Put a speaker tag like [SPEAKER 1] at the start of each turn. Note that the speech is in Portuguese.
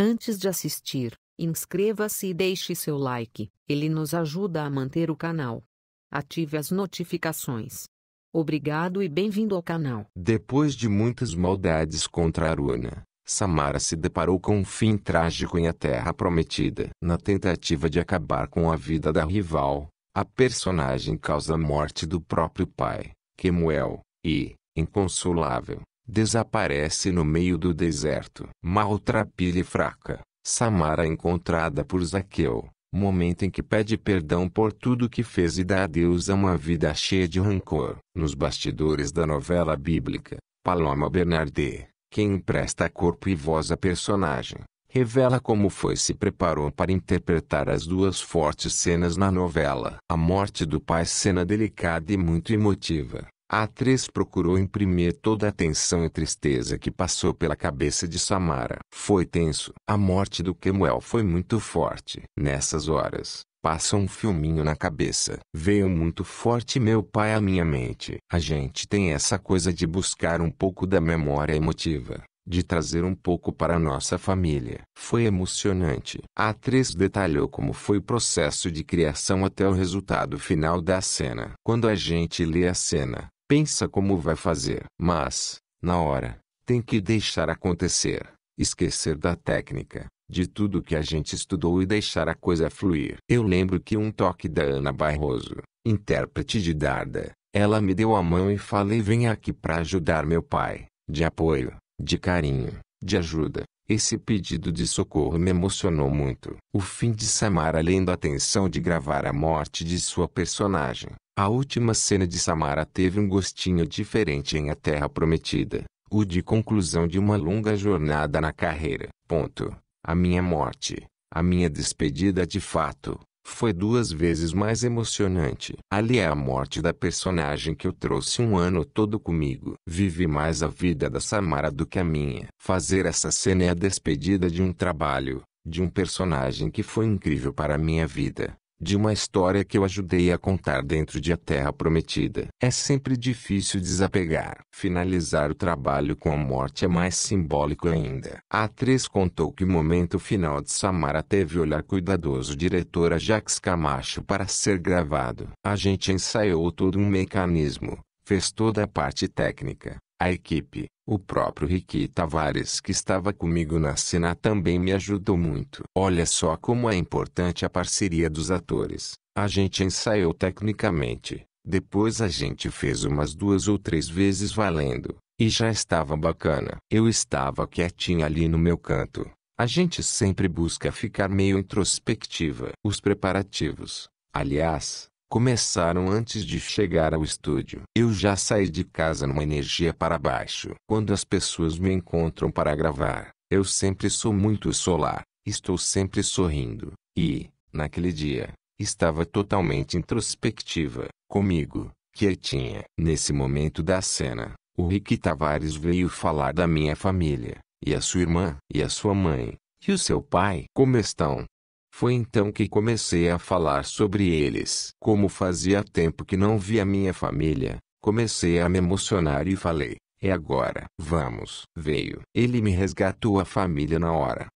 [SPEAKER 1] Antes de assistir, inscreva-se e deixe seu like, ele nos ajuda a manter o canal. Ative as notificações. Obrigado e bem-vindo ao canal. Depois de muitas maldades contra Aruna, Samara se deparou com um fim trágico em A Terra Prometida. Na tentativa de acabar com a vida da rival, a personagem causa a morte do próprio pai, Kemuel, e, inconsolável, Desaparece no meio do deserto. Maltrapilha e fraca, Samara é encontrada por Zaqueu, momento em que pede perdão por tudo que fez e dá Deus a uma vida cheia de rancor. Nos bastidores da novela bíblica, Paloma Bernardet, quem empresta corpo e voz à personagem, revela como foi se preparou para interpretar as duas fortes cenas na novela. A morte do pai cena delicada e muito emotiva, a atriz procurou imprimir toda a tensão e tristeza que passou pela cabeça de Samara. Foi tenso. A morte do Kemuel foi muito forte. Nessas horas, passa um filminho na cabeça. Veio muito forte meu pai à minha mente. A gente tem essa coisa de buscar um pouco da memória emotiva. De trazer um pouco para a nossa família. Foi emocionante. A atriz detalhou como foi o processo de criação até o resultado final da cena. Quando a gente lê a cena, Pensa como vai fazer. Mas, na hora, tem que deixar acontecer. Esquecer da técnica, de tudo que a gente estudou e deixar a coisa fluir. Eu lembro que um toque da Ana Barroso, intérprete de Darda, ela me deu a mão e falei: vem aqui para ajudar meu pai, de apoio, de carinho, de ajuda. Esse pedido de socorro me emocionou muito. O fim de Samara além da tensão de gravar a morte de sua personagem, a última cena de Samara teve um gostinho diferente em A Terra Prometida, o de conclusão de uma longa jornada na carreira. Ponto. A minha morte, a minha despedida de fato, foi duas vezes mais emocionante. Ali é a morte da personagem que eu trouxe um ano todo comigo. Vive mais a vida da Samara do que a minha. Fazer essa cena é a despedida de um trabalho, de um personagem que foi incrível para a minha vida de uma história que eu ajudei a contar dentro de A Terra Prometida. É sempre difícil desapegar. Finalizar o trabalho com a morte é mais simbólico ainda. A atriz contou que o momento final de Samara teve olhar cuidadoso diretora Jax Camacho para ser gravado. A gente ensaiou todo um mecanismo, fez toda a parte técnica, a equipe, o próprio Ricky Tavares que estava comigo na cena também me ajudou muito. Olha só como é importante a parceria dos atores. A gente ensaiou tecnicamente, depois a gente fez umas duas ou três vezes valendo, e já estava bacana. Eu estava quietinha ali no meu canto. A gente sempre busca ficar meio introspectiva. Os preparativos, aliás, Começaram antes de chegar ao estúdio. Eu já saí de casa numa energia para baixo. Quando as pessoas me encontram para gravar, eu sempre sou muito solar, estou sempre sorrindo. E, naquele dia, estava totalmente introspectiva, comigo, quietinha. Nesse momento da cena, o Rick Tavares veio falar da minha família, e a sua irmã, e a sua mãe, e o seu pai. Como estão? Foi então que comecei a falar sobre eles. Como fazia tempo que não via minha família, comecei a me emocionar e falei: É agora. Vamos. Veio. Ele me resgatou a família na hora.